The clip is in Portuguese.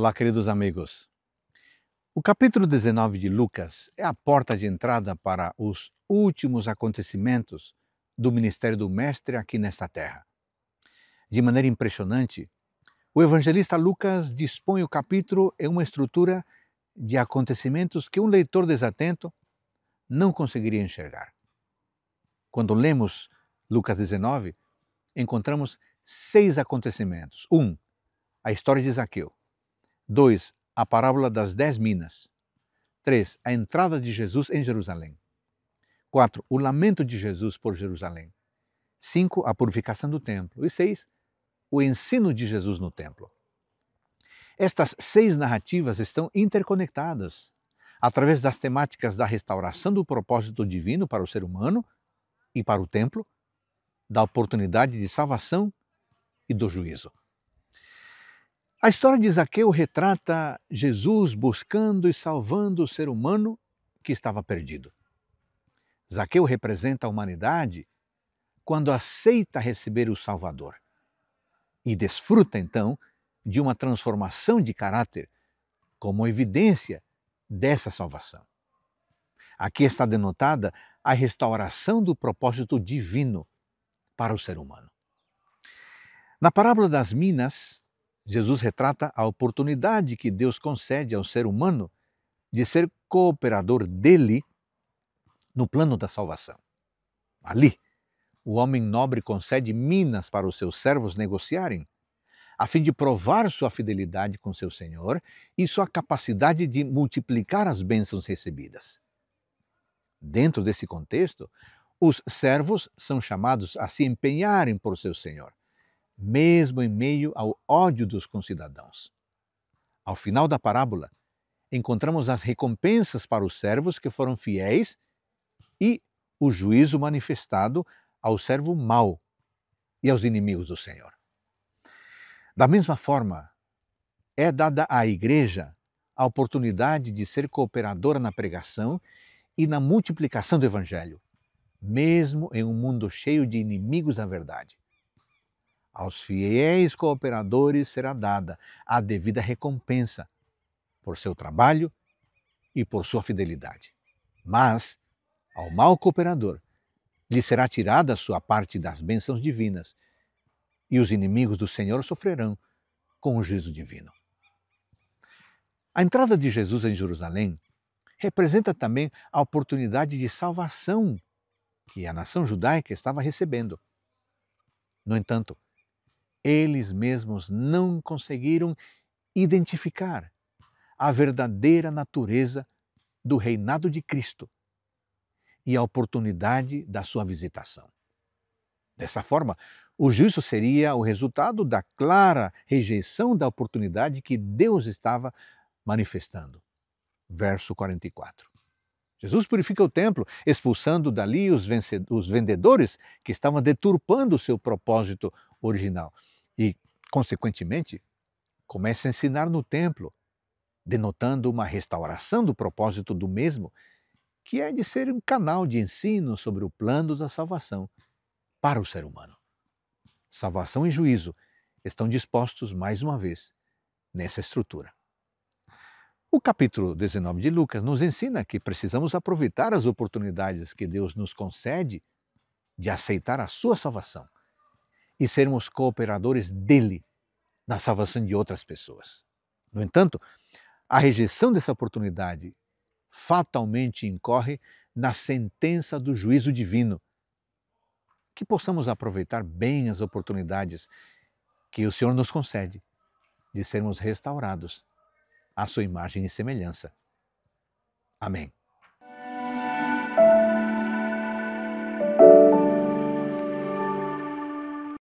Olá, queridos amigos. O capítulo 19 de Lucas é a porta de entrada para os últimos acontecimentos do ministério do Mestre aqui nesta terra. De maneira impressionante, o evangelista Lucas dispõe o capítulo em uma estrutura de acontecimentos que um leitor desatento não conseguiria enxergar. Quando lemos Lucas 19, encontramos seis acontecimentos. Um, a história de Zaqueu. 2. A parábola das dez minas. 3. A entrada de Jesus em Jerusalém. 4. O lamento de Jesus por Jerusalém. 5. A purificação do templo. E 6. O ensino de Jesus no templo. Estas seis narrativas estão interconectadas através das temáticas da restauração do propósito divino para o ser humano e para o templo, da oportunidade de salvação e do juízo. A história de Zaqueu retrata Jesus buscando e salvando o ser humano que estava perdido. Zaqueu representa a humanidade quando aceita receber o Salvador e desfruta então de uma transformação de caráter como evidência dessa salvação. Aqui está denotada a restauração do propósito divino para o ser humano. Na parábola das minas, Jesus retrata a oportunidade que Deus concede ao ser humano de ser cooperador dele no plano da salvação. Ali, o homem nobre concede minas para os seus servos negociarem, a fim de provar sua fidelidade com seu senhor e sua capacidade de multiplicar as bênçãos recebidas. Dentro desse contexto, os servos são chamados a se empenharem por seu senhor, mesmo em meio ao ódio dos concidadãos. Ao final da parábola, encontramos as recompensas para os servos que foram fiéis e o juízo manifestado ao servo mau e aos inimigos do Senhor. Da mesma forma, é dada à igreja a oportunidade de ser cooperadora na pregação e na multiplicação do evangelho, mesmo em um mundo cheio de inimigos da verdade. Aos fiéis cooperadores será dada a devida recompensa por seu trabalho e por sua fidelidade. Mas, ao mau cooperador, lhe será tirada sua parte das bênçãos divinas, e os inimigos do Senhor sofrerão com o juízo divino. A entrada de Jesus em Jerusalém representa também a oportunidade de salvação que a nação judaica estava recebendo. No entanto, eles mesmos não conseguiram identificar a verdadeira natureza do reinado de Cristo e a oportunidade da sua visitação. Dessa forma, o juízo seria o resultado da clara rejeição da oportunidade que Deus estava manifestando. Verso 44. Jesus purifica o templo, expulsando dali os, os vendedores que estavam deturpando o seu propósito original e, consequentemente, começa a ensinar no templo, denotando uma restauração do propósito do mesmo, que é de ser um canal de ensino sobre o plano da salvação para o ser humano. Salvação e juízo estão dispostos mais uma vez nessa estrutura. O capítulo 19 de Lucas nos ensina que precisamos aproveitar as oportunidades que Deus nos concede de aceitar a sua salvação e sermos cooperadores dele na salvação de outras pessoas. No entanto, a rejeição dessa oportunidade fatalmente incorre na sentença do juízo divino. Que possamos aproveitar bem as oportunidades que o Senhor nos concede de sermos restaurados à sua imagem e semelhança. Amém.